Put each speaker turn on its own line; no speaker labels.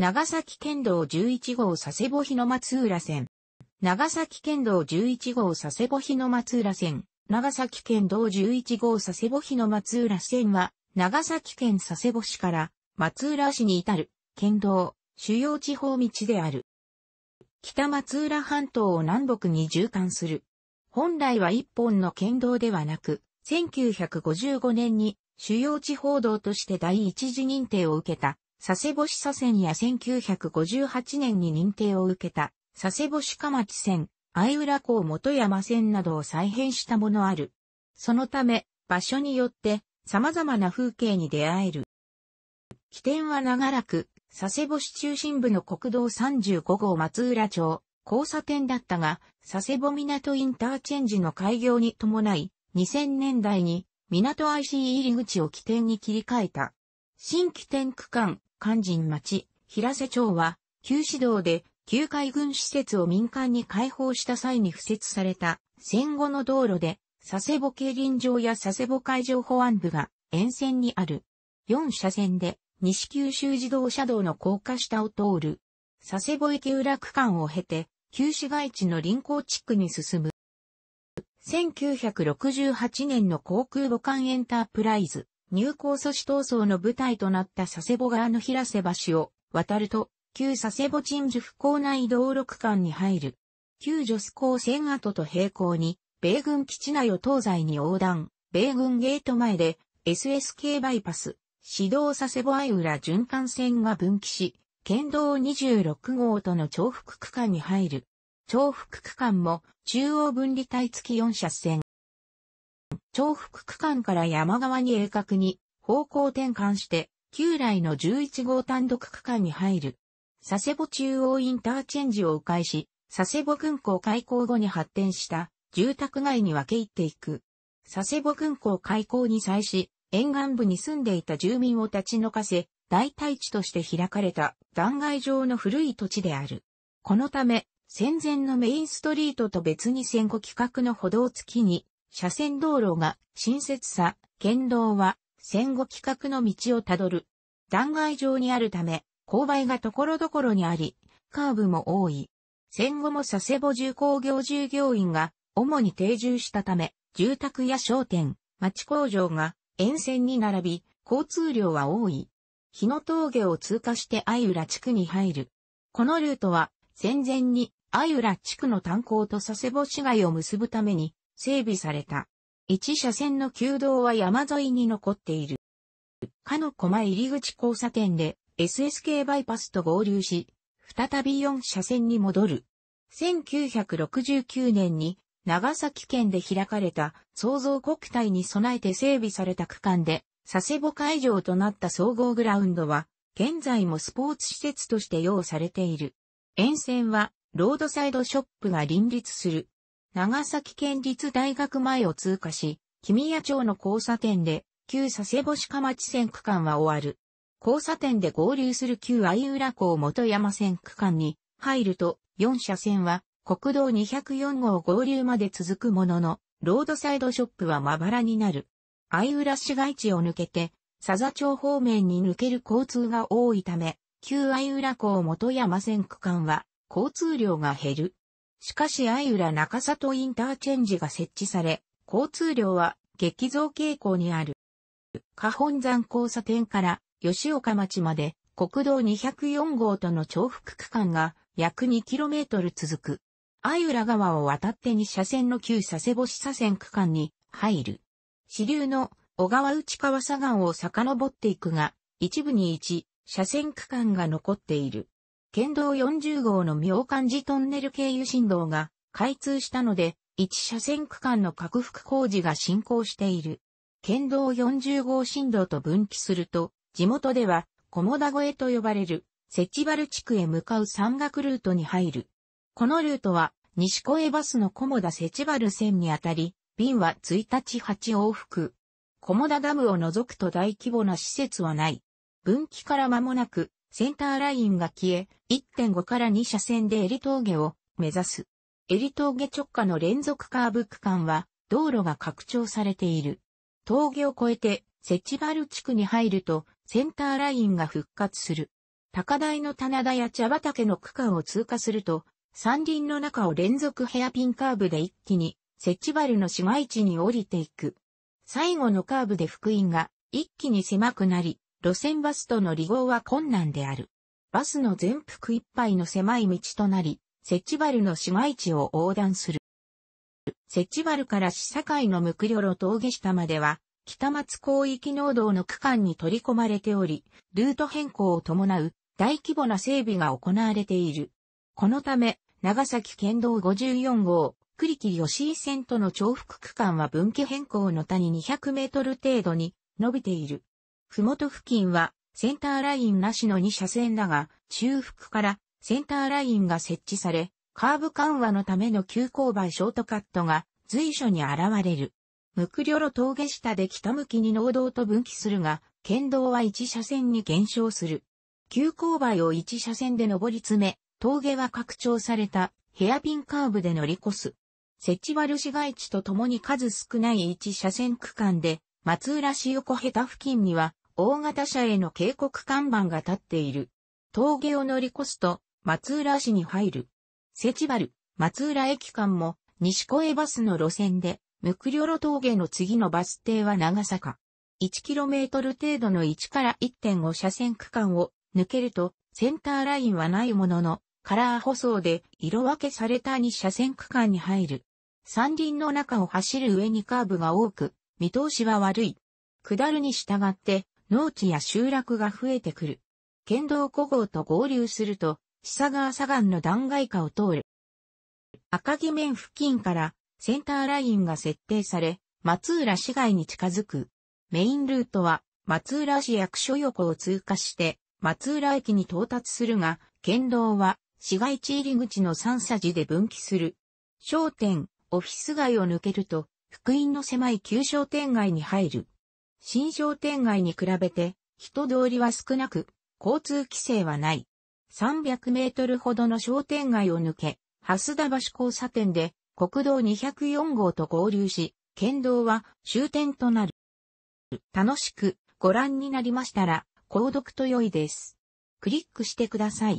長崎県道11号佐世保日の松浦線。長崎県道11号佐世保日の松浦線。長崎県道11号佐世保日の松浦線は、長崎県佐世保市から松浦市に至る県道、主要地方道である。北松浦半島を南北に縦貫する。本来は一本の県道ではなく、1955年に主要地方道として第一次認定を受けた佐世保市左線や1958年に認定を受けた、佐世保市下町線、相浦港元山線などを再編したものある。そのため、場所によって様々な風景に出会える。起点は長らく、佐世保市中心部の国道35号松浦町、交差点だったが、佐世保港インターチェンジの開業に伴い、2000年代に港 IC 入り口を起点に切り替えた。新起点区間、肝心町、平瀬町は、旧市道で旧海軍施設を民間に開放した際に付設された戦後の道路で、佐世保競輪場や佐世保海上保安部が沿線にある。4車線で西九州自動車道の高架下を通る。佐世保駅裏区間を経て、旧市街地の臨港地区に進む。1968年の航空母艦エンタープライズ、入港阻止闘争の舞台となった佐世保川の平瀬橋を渡ると、旧佐世保鎮守府港内道路区間に入る。旧女ス港線跡と並行に、米軍基地内を東西に横断、米軍ゲート前で SSK バイパス、指導佐世保相浦循環線が分岐し、県道26号との重複区間に入る。重複区間も中央分離帯付き4車線、重複区間から山側に鋭角に方向転換して、旧来の11号単独区間に入る。佐世保中央インターチェンジを迂回し、佐世保軍港開港後に発展した住宅街に分け入っていく。佐世保軍港開港に際し、沿岸部に住んでいた住民を立ち退かせ、大体地として開かれた断崖状の古い土地である。このため、戦前のメインストリートと別に戦後規格の歩道付きに、車線道路が親切さ、県道は戦後規格の道をたどる。断崖上にあるため、勾配が所々にあり、カーブも多い。戦後も佐世保重工業従業員が主に定住したため、住宅や商店、町工場が沿線に並び、交通量は多い。日野峠を通過して相浦地区に入る。このルートは戦前に相浦地区の炭鉱と佐世保市街を結ぶために整備された。一車線の旧道は山沿いに残っている。かの駒入口交差点で SSK バイパスと合流し、再び四車線に戻る。1969年に長崎県で開かれた創造国体に備えて整備された区間で佐世保会場となった総合グラウンドは現在もスポーツ施設として用されている。沿線はロードサイドショップが林立する長崎県立大学前を通過し、君谷町の交差点で、旧佐世保市下町線区間は終わる。交差点で合流する旧愛浦港元山線区間に入ると、4車線は国道204号合流まで続くものの、ロードサイドショップはまばらになる。愛浦市街地を抜けて、佐々町方面に抜ける交通が多いため、旧愛浦港元山線区間は交通量が減る。しかし相浦中里インターチェンジが設置され、交通量は激増傾向にある。下本山交差点から吉岡町まで国道204号との重複区間が約 2km 続く。相浦川を渡って2車線の旧佐世保市左線区間に入る。支流の小川内川左岸を遡っていくが、一部に1車線区間が残っている。県道40号の妙漢寺トンネル経由振動が開通したので、1車線区間の拡幅工事が進行している。県道40号振動と分岐すると、地元では、小茂田越えと呼ばれる、設置ル地区へ向かう山岳ルートに入る。このルートは、西小江バスの小茂田設置ル線にあたり、便は1日8往復。小茂田ダムを除くと大規模な施設はない。分岐から間もなく、センターラインが消え、1.5から2車線で襟峠を目指す。襟峠直下の連続カーブ区間は、道路が拡張されている。峠を越えて、セチバル地区に入ると、センターラインが復活する。高台の棚田や茶畑の区間を通過すると、山林の中を連続ヘアピンカーブで一気に、セチバルの市街地に降りていく。最後のカーブで福音が一気に狭くなり、路線バスとの離合は困難である。バスの全幅いっぱいの狭い道となり、セチバルの市街地を横断する。セチバルから市境の無クリョロ峠下までは、北松広域農道の区間に取り込まれており、ルート変更を伴う大規模な整備が行われている。このため、長崎県道54号、栗木吉井線との重複区間は分岐変更の谷200メートル程度に伸びている。ふもと付近はセンターラインなしの2車線だが、中腹からセンターラインが設置され、カーブ緩和のための急勾配ショートカットが随所に現れる。ムクリョロ峠下で北向きに農道と分岐するが、県道は1車線に減少する。急勾配を1車線で上り詰め、峠は拡張されたヘアピンカーブで乗り越す。設置は市街地とともに数少ない1車線区間で、松浦市横下手付近には大型車への警告看板が立っている。峠を乗り越すと、松浦市に入る。セチバル、松浦駅間も、西越えバスの路線で、ムクリョロ峠の次のバス停は長坂。1km 程度の1から1.5車線区間を抜けると、センターラインはないものの、カラー舗装で色分けされた2車線区間に入る。山林の中を走る上にカーブが多く、見通しは悪い。下るに従って、農地や集落が増えてくる。県道5号と合流すると、久川左岸の断崖下を通る。赤木面付近からセンターラインが設定され、松浦市街に近づく。メインルートは松浦市役所横を通過して松浦駅に到達するが、県道は市街地入り口の三差寺で分岐する。商店、オフィス街を抜けると、福音の狭い旧商店街に入る。新商店街に比べて人通りは少なく、交通規制はない。300メートルほどの商店街を抜け、蓮田橋交差点で国道204号と合流し、県道は終点となる。楽しくご覧になりましたら、購読と良いです。クリックしてください。